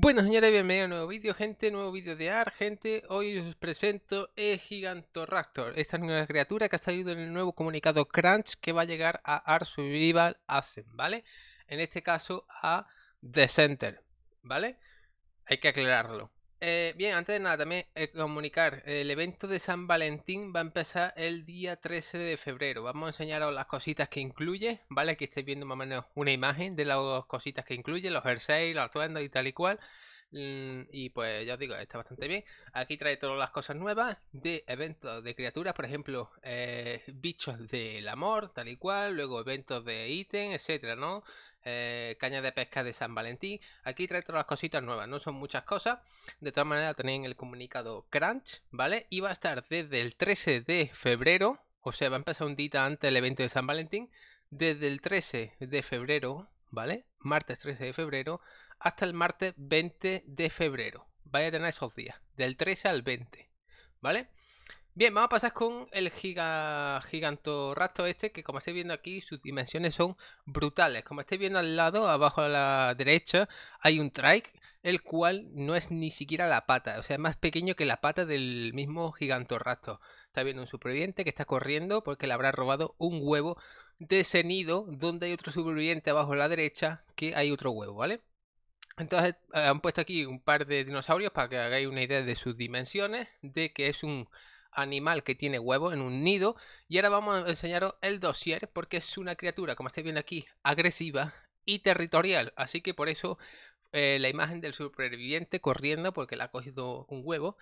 Bueno señores, bienvenidos a un nuevo vídeo, gente, nuevo vídeo de AR, gente, hoy os presento el Gigantoraptor, esta nueva criatura que ha salido en el nuevo comunicado Crunch que va a llegar a AR Survival Ascent, ¿vale? En este caso a The Center, ¿vale? Hay que aclararlo. Eh, bien, antes de nada, también eh, comunicar, el evento de San Valentín va a empezar el día 13 de febrero. Vamos a enseñaros las cositas que incluye, ¿vale? Aquí estáis viendo más o menos una imagen de las cositas que incluye, los jerseys, los atuendos y tal y cual. Mm, y pues ya os digo, está bastante bien. Aquí trae todas las cosas nuevas de eventos de criaturas, por ejemplo, eh, bichos del amor, tal y cual, luego eventos de ítem, etcétera, ¿no? Eh, caña de pesca de San Valentín. Aquí trae todas las cositas nuevas, no son muchas cosas. De todas maneras tenéis el comunicado Crunch, ¿vale? Y va a estar desde el 13 de febrero, o sea, va a empezar un día antes del evento de San Valentín, desde el 13 de febrero, ¿vale? Martes 13 de febrero hasta el martes 20 de febrero. Vaya a tener esos días, del 13 al 20, ¿vale? Bien, vamos a pasar con el giga, este, que como estáis viendo aquí, sus dimensiones son brutales. Como estáis viendo al lado, abajo a la derecha, hay un trike, el cual no es ni siquiera la pata, o sea, es más pequeño que la pata del mismo gigantorrastro. Está viendo un superviviente que está corriendo porque le habrá robado un huevo de ese nido, donde hay otro superviviente abajo a la derecha, que hay otro huevo, ¿vale? Entonces eh, han puesto aquí un par de dinosaurios para que hagáis una idea de sus dimensiones, de que es un animal que tiene huevos en un nido. Y ahora vamos a enseñaros el dossier porque es una criatura, como estáis viendo aquí, agresiva y territorial. Así que por eso eh, la imagen del superviviente corriendo porque le ha cogido un huevo.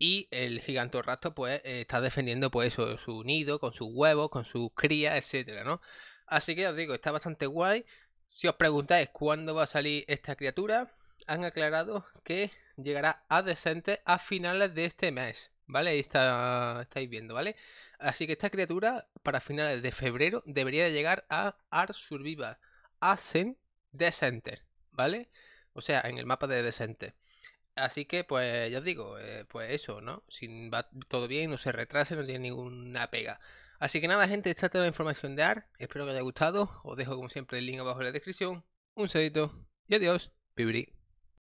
Y el rastro pues eh, está defendiendo pues eso, su nido, con sus huevos, con sus crías, etcétera, ¿no? Así que os digo, está bastante guay. Si os preguntáis cuándo va a salir esta criatura, han aclarado que llegará a decente a finales de este mes. ¿vale? Ahí está, estáis viendo, ¿vale? Así que esta criatura para finales de febrero debería de llegar a Art Survival Ascent Decenter, ¿vale? O sea, en el mapa de Decenter. Así que, pues, ya os digo, eh, pues eso, ¿no? Si va todo bien, no se retrase, no tiene ninguna pega. Así que nada, gente, esta es toda la información de AR. Espero que os haya gustado. Os dejo, como siempre, el link abajo en la descripción. Un saludo y adiós. Pibri.